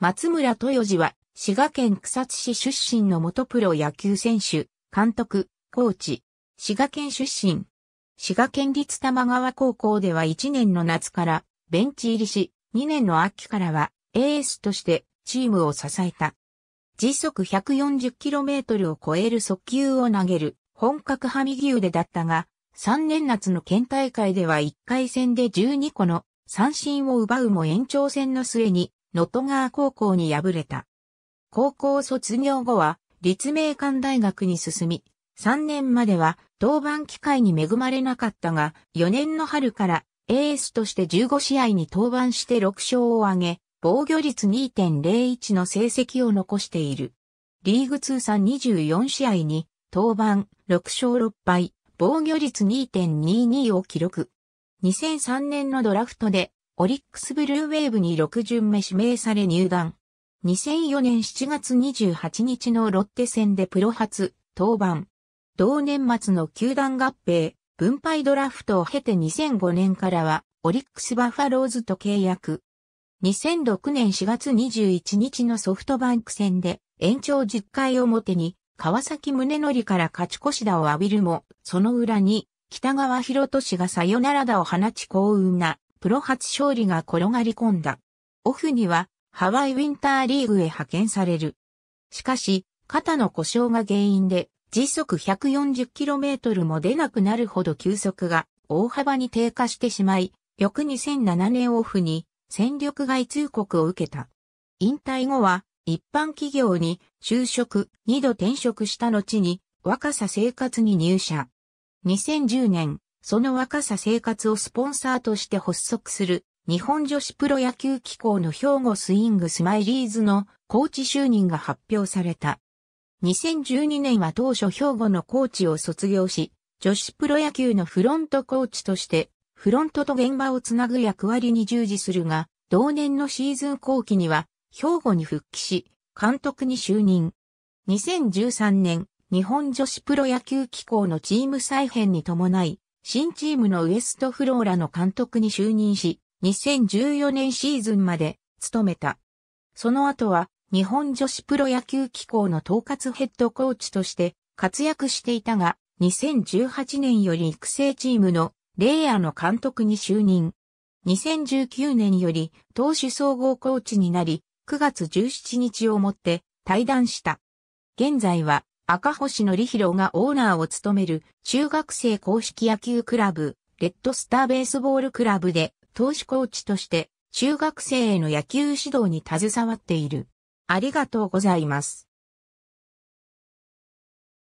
松村豊二は、滋賀県草津市出身の元プロ野球選手、監督、コーチ、滋賀県出身。滋賀県立玉川高校では1年の夏からベンチ入りし、2年の秋からはエースとしてチームを支えた。時速 140km を超える速球を投げる本格派右腕だったが、3年夏の県大会では1回戦で12個の三振を奪うも延長戦の末にノッ川ー高校に敗れた。高校卒業後は、立命館大学に進み、3年までは登板機会に恵まれなかったが、4年の春からエースとして15試合に登板して6勝を挙げ、防御率2.01の成績を残している。リーグ通算24試合に登板6勝6敗、防御率2.22を記録。2003年のドラフトでオリックスブルーウェーブに6巡目指名され入団。2004年7月28日のロッテ戦でプロ初、登板。同年末の球団合併、分配ドラフトを経て2005年からは、オリックスバファローズと契約。2006年4月21日のソフトバンク戦で、延長10回表に、川崎宗則から勝ち越し打を浴びるも、その裏に、北川博俊がサヨナラ打を放ち幸運なプロ初勝利が転がり込んだ。オフにはハワイウィンターリーグへ派遣される。しかし、肩の故障が原因で時速 140km も出なくなるほど球速が大幅に低下してしまい、翌2007年オフに戦力外通告を受けた。引退後は一般企業に就職、二度転職した後に若さ生活に入社。2010年、その若さ生活をスポンサーとして発足する、日本女子プロ野球機構の兵庫スイングスマイリーズのコーチ就任が発表された。2012年は当初兵庫のコーチを卒業し、女子プロ野球のフロントコーチとして、フロントと現場をつなぐ役割に従事するが、同年のシーズン後期には、兵庫に復帰し、監督に就任。2013年、日本女子プロ野球機構のチーム再編に伴い、新チームのウエストフローラの監督に就任し、2014年シーズンまで務めた。その後は日本女子プロ野球機構の統括ヘッドコーチとして活躍していたが、2018年より育成チームのレイヤーの監督に就任。2019年より投手総合コーチになり、9月17日をもって退団した。現在は赤星則弘がオーナーを務める中学生公式野球クラブ、レッドスターベースボールクラブで投手コーチとして中学生への野球指導に携わっている。ありがとうございます。